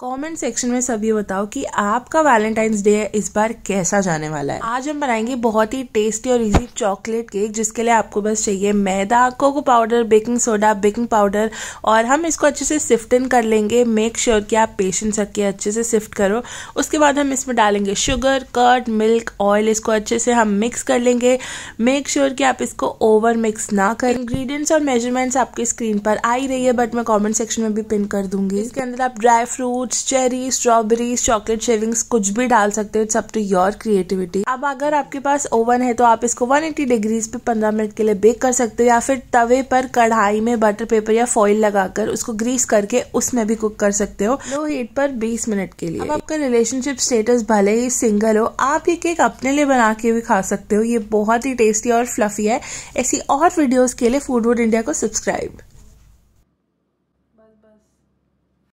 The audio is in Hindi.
कमेंट सेक्शन में सभी बताओ कि आपका वैलेंटाइंस डे इस बार कैसा जाने वाला है आज हम बनाएंगे बहुत ही टेस्टी और इजी चॉकलेट केक जिसके लिए आपको बस चाहिए मैदा cocoa powder baking soda baking powder और हम इसको अच्छे से सिफ्ट इन कर लेंगे मेक श्योर sure कि आप पेशेंस रख के अच्छे से सिफ्ट करो उसके बाद हम इसमें डालेंगे शुगर कर्ड मिल्क ऑयल इसको अच्छे से हम मिक्स कर लेंगे मेक श्योर sure कि आप इसको ओवर मिक्स ना करें इंग्रीडियंट्स और मेजरमेंट्स आपकी स्क्रीन पर आ ही रही है बट मैं कॉमेंट सेक्शन में भी पिन कर दूंगी इसके अंदर आप dry fruit fruits cherry strawberries chocolate shavings कुछ भी डाल सकते हो it's up to your creativity अब अगर आपके पास ओवन है तो आप इसको 180 डिग्रीज पे पंद्रह मिनट के लिए बेक कर सकते हो या फिर तवे पर कढ़ाई में बटर पेपर या फॉइल लगाकर उसको ग्रीस करके उसमें भी कुक कर सकते हो लो हीट पर बीस मिनट के लिए अब आपका रिलेशनशिप स्टेटस भले ही सिंगल हो आप ये केक अपने लिए बना के भी खा सकते हो ये बहुत ही टेस्टी और फ्लफी है ऐसी और वीडियोज के लिए फूडवुड इंडिया को सब्सक्राइब